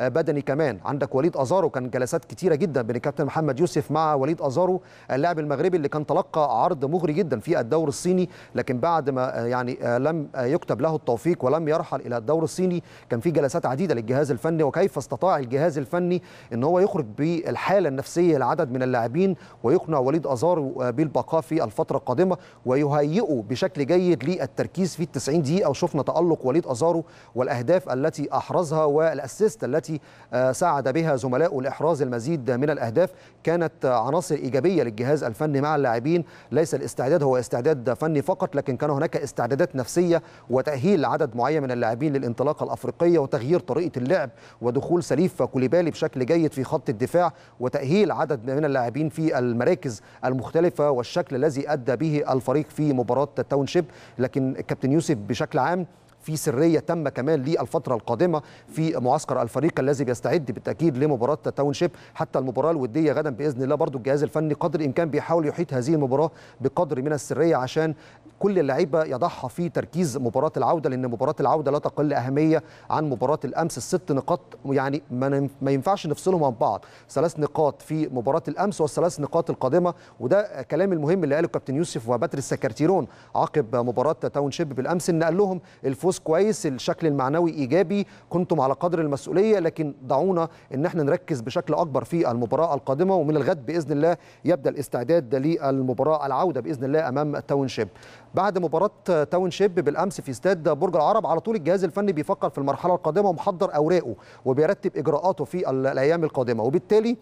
آه، بدني كمان عندك وليد ازارو كان جلسات كتيره جدا بين الكابتن محمد يوسف مع وليد ازارو آه، اللاعب المغربي اللي كان تلقى عرض مغري جدا في الدوري الصيني لكن بعد ما آه، يعني لم يكتب له التوفيق ولم يرحل الى الدوري الصيني كان في جلسات عديده للجهاز الفني وكيف استطاع الجهاز الفني ان هو يخرج بالحاله النفسيه لعدد من اللاعبين ويقنع وليد ازارو بالبقاء في الفتره القادمه ويهيئه بشكل جيد للتركيز في ال 90 دقيقه وشفنا تالق وليد ازارو والاهداف التي احرزها والاسيست التي التي آه، ساعد بها زملاء لإحراز المزيد من الأهداف كانت عناصر إيجابية للجهاز الفني مع اللاعبين ليس الاستعداد هو استعداد فني فقط لكن كان هناك استعدادات نفسية وتأهيل عدد معين من اللاعبين للانطلاقة الأفريقية وتغيير طريقة اللعب ودخول سليف كوليبالي بشكل جيد في خط الدفاع وتأهيل عدد من اللاعبين في المراكز المختلفة والشكل الذي أدى به الفريق في مباراة التاونشيب لكن الكابتن يوسف بشكل عام في سريه تامه كمان للفتره القادمه في معسكر الفريق الذي بيستعد بالتاكيد لمباراه تاون شيب حتى المباراه الوديه غدا باذن الله برضو الجهاز الفني قدر الامكان بيحاول يحيط هذه المباراه بقدر من السريه عشان كل اللعيبه يضعها في تركيز مباراه العوده لان مباراه العوده لا تقل اهميه عن مباراه الامس الست نقاط يعني ما ينفعش نفصلهم عن بعض ثلاث نقاط في مباراه الامس والثلاث نقاط القادمه وده كلام المهم اللي قاله كابتن يوسف وباتريس السكرتيرون عقب مباراه تاون شيب بالامس ان قال لهم الفوز تحدث كويس الشكل المعنوي ايجابي كنتم على قدر المسؤوليه لكن دعونا ان احنا نركز بشكل اكبر في المباراه القادمه ومن الغد باذن الله يبدا الاستعداد للمباراه العوده باذن الله امام التاون شيب بعد مباراه تاون شيب بالامس في استاد برج العرب على طول الجهاز الفني بيفكر في المرحله القادمه ومحضر اوراقه وبيرتب اجراءاته في الايام القادمه وبالتالي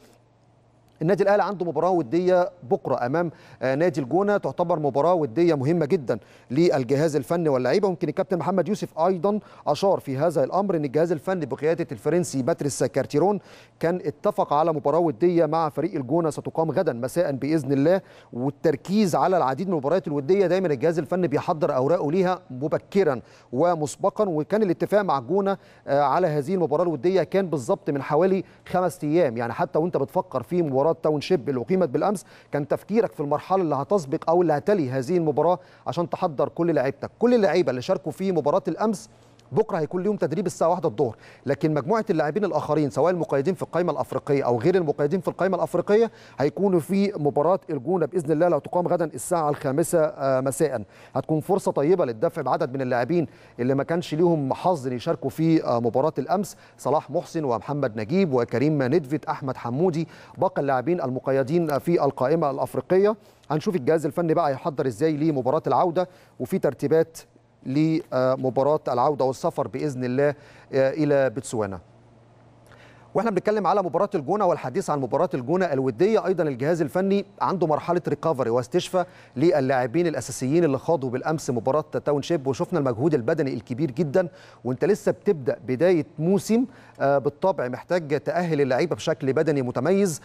النادي الاهلي عنده مباراه وديه بكره امام آه، نادي الجونه تعتبر مباراه وديه مهمه جدا للجهاز الفني واللعيبه ممكن الكابتن محمد يوسف ايضا اشار في هذا الامر ان الجهاز الفني بقياده الفرنسي باتريس كارتيرون كان اتفق على مباراه وديه مع فريق الجونه ستقام غدا مساء باذن الله والتركيز على العديد من المباريات الوديه دايما الجهاز الفني بيحضر اوراقه ليها مبكرا ومسبقا وكان الاتفاق مع الجونه آه، على هذه المباراه الوديه كان بالظبط من حوالي خمس ايام يعني حتى وانت بتفكر في مباراه مباراه تاونشيب اللي اقيمت بالامس كان تفكيرك في المرحله اللي هتسبق او اللي هتلي هذه المباراه عشان تحضر كل لعيبتك كل اللعيبه اللي شاركوا في مباراه الامس بكره هيكون ليهم تدريب الساعه 1 الظهر لكن مجموعه اللاعبين الاخرين سواء المقيدين في القائمه الافريقيه او غير المقيدين في القائمه الافريقيه هيكونوا في مباراه الجونه باذن الله لو تقام غدا الساعه الخامسة آه، مساء هتكون فرصه طيبه للدفع بعدد من اللاعبين اللي ما كانش ليهم حظ يشاركوا في آه، مباراه الامس صلاح محسن ومحمد نجيب وكريم ندفت احمد حمودي باقي اللاعبين المقيدين في القائمه الافريقيه هنشوف الجهاز الفني بقى هيحضر ازاي لمباراه العوده وفي ترتيبات لمباراه العوده والسفر باذن الله آه، الى بتسوانا واحنا بنتكلم على مباراه الجونه والحديث عن مباراه الجونه الوديه ايضا الجهاز الفني عنده مرحله ريكفري واستشفى للاعبين الاساسيين اللي خاضوا بالامس مباراه تاون شيب وشفنا المجهود البدني الكبير جدا وانت لسه بتبدا بدايه موسم آه، بالطبع محتاج تاهل اللعيبه بشكل بدني متميز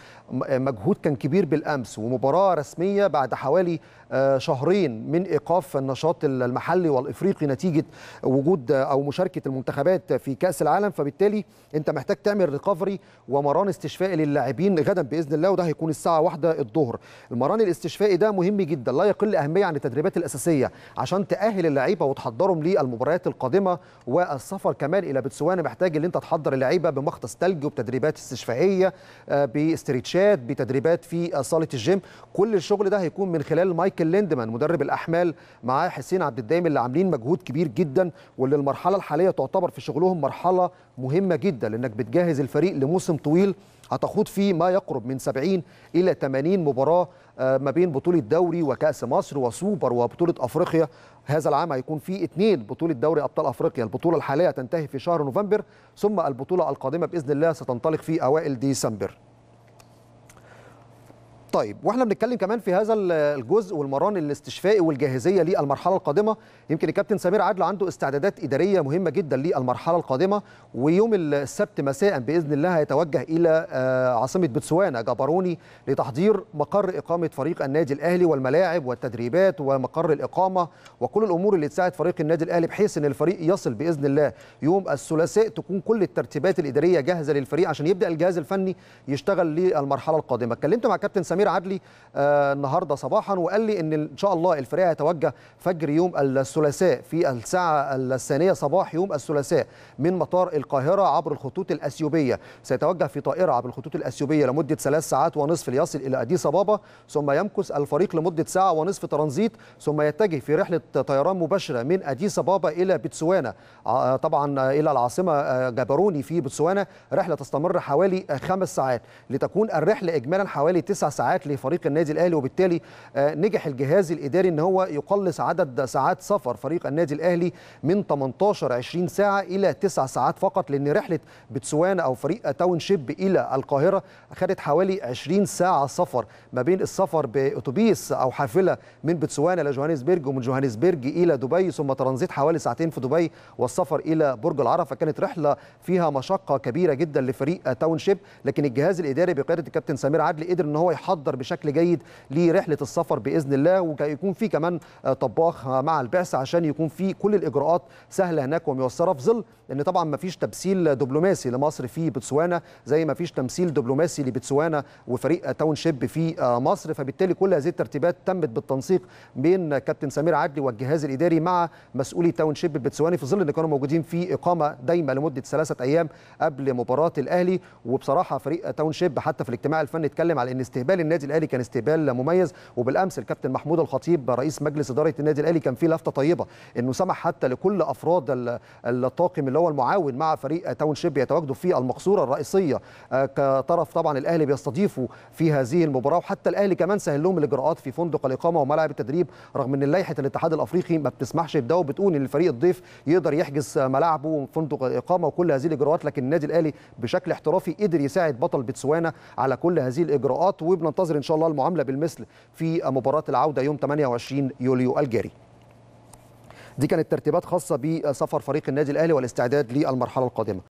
آه، مجهود كان كبير بالامس ومباراه رسميه بعد حوالي آه، شهرين من ايقاف النشاط المحلي والافريقي نتيجه وجود او مشاركه المنتخبات في كاس العالم فبالتالي انت محتاج تعمل ريكفري ريكفري ومران استشفائي للاعبين غدا باذن الله وده هيكون الساعه 1 الظهر المران الاستشفائي ده مهم جدا لا يقل اهميه عن التدريبات الاساسيه عشان تاهل اللعيبه وتحضرهم للمباريات القادمه والسفر كمان الى بتسوانا محتاج ان انت تحضر اللعيبه بمختص ثلج وبتدريبات استشفائيه آه، باستريتشات بتدريبات في صاله الجيم كل الشغل ده هيكون من خلال مايكل ليندمان مدرب الاحمال معاه حسين عبد الدايم اللي عاملين مجهود كبير جدا واللي المرحله الحاليه تعتبر في شغلهم مرحله مهمه جدا لانك بتجهز الفريق الفريق لموسم طويل هتخوض فيه ما يقرب من 70 إلى 80 مباراة آه، ما بين بطولة دوري وكأس مصر وسوبر وبطولة أفريقيا هذا العام هيكون فيه اثنين بطولة دوري أبطال أفريقيا البطولة الحالية تنتهي في شهر نوفمبر ثم البطولة القادمة بإذن الله ستنطلق في أوائل ديسمبر طيب واحنا بنتكلم كمان في هذا الجزء والمران الاستشفائي والجاهزيه للمرحله القادمه يمكن الكابتن سمير عادل عنده استعدادات اداريه مهمه جدا للمرحله القادمه ويوم السبت مساء باذن الله هيتوجه الى آه، عاصمه بتسوانا جبروني لتحضير مقر اقامه فريق النادي الاهلي والملاعب والتدريبات ومقر الاقامه وكل الامور اللي تساعد فريق النادي الاهلي بحيث ان الفريق يصل باذن الله يوم الثلاثاء تكون كل الترتيبات الاداريه جاهزه للفريق عشان يبدا الجهاز الفني يشتغل للمرحله القادمه اتكلمت مع كابتن سمير سمير عدلي آه، النهارده صباحا وقال لي ان ان شاء الله الفريق هيتوجه فجر يوم الثلاثاء في الساعه الثانيه صباح يوم الثلاثاء من مطار القاهره عبر الخطوط الاثيوبيه سيتوجه في طائره عبر الخطوط الاثيوبيه لمده ثلاث ساعات ونصف ليصل الى اديس ابابا ثم يمكث الفريق لمده ساعه ونصف ترانزيت ثم يتجه في رحله طيران مباشره من اديس ابابا الى بتسوانا آه، طبعا الى العاصمه آه، جبروني في بتسوانا رحله تستمر حوالي خمس ساعات لتكون الرحله اجمالا حوالي تسع ساعات ساعات لفريق النادي الاهلي وبالتالي آه، نجح الجهاز الاداري ان هو يقلص عدد ساعات سفر فريق النادي الاهلي من 18 20 ساعه الى 9 ساعات فقط لان رحله بتسوانا او فريق تاون شيب الى القاهره خدت حوالي 20 ساعه سفر ما بين السفر باتوبيس او حافله من بتسوانا جوهانسبرج ومن جوهانسبرج الى دبي ثم ترانزيت حوالي ساعتين في دبي والسفر الى برج العرب فكانت رحله فيها مشقه كبيره جدا لفريق تاون شيب لكن الجهاز الاداري بقياده الكابتن سمير عدلي قدر ان هو يحضر يحضر بشكل جيد لرحله السفر باذن الله ويكون في كمان آه، طباخ آه، مع البعثه عشان يكون في كل الاجراءات سهله هناك وميسره في ظل ان طبعا ما فيش تمثيل دبلوماسي لمصر في بتسوانا زي ما فيش تمثيل دبلوماسي لبتسوانا وفريق تاون شيب في آه، مصر فبالتالي كل هذه الترتيبات تمت بالتنسيق بين كابتن سمير عدلي والجهاز الاداري مع مسؤولي تاون شيب البتسواني في ظل ان كانوا موجودين في اقامه دايمه لمده ثلاثه ايام قبل مباراه الاهلي وبصراحه فريق تاون شيب حتى في الاجتماع الفني اتكلم على ان استهبال النادي الاهلي كان استقبال مميز وبالامس الكابتن محمود الخطيب رئيس مجلس اداره النادي الاهلي كان فيه لفته طيبه انه سمح حتى لكل افراد الطاقم اللي هو المعاون مع فريق تاون شيب يتواجدوا في المقصوره الرئيسيه آه، كطرف طبعا الاهلي بيستضيفوا في هذه المباراه وحتى الاهلي كمان سهل لهم الاجراءات في فندق الاقامه وملعب التدريب رغم ان لائحه الاتحاد الافريقي ما بتسمحش بده وبتقول ان الفريق الضيف يقدر يحجز ملاعبه وفندق الاقامه وكل هذه الاجراءات لكن النادي الاهلي بشكل احترافي قدر يساعد بطل بتسوانا على كل هذه الاجراءات وبننتقل ننتظر ان شاء الله المعامله بالمثل في مباراه العوده يوم 28 يوليو الجاري دي كانت ترتيبات خاصه بسفر فريق النادي الاهلي والاستعداد للمرحله القادمه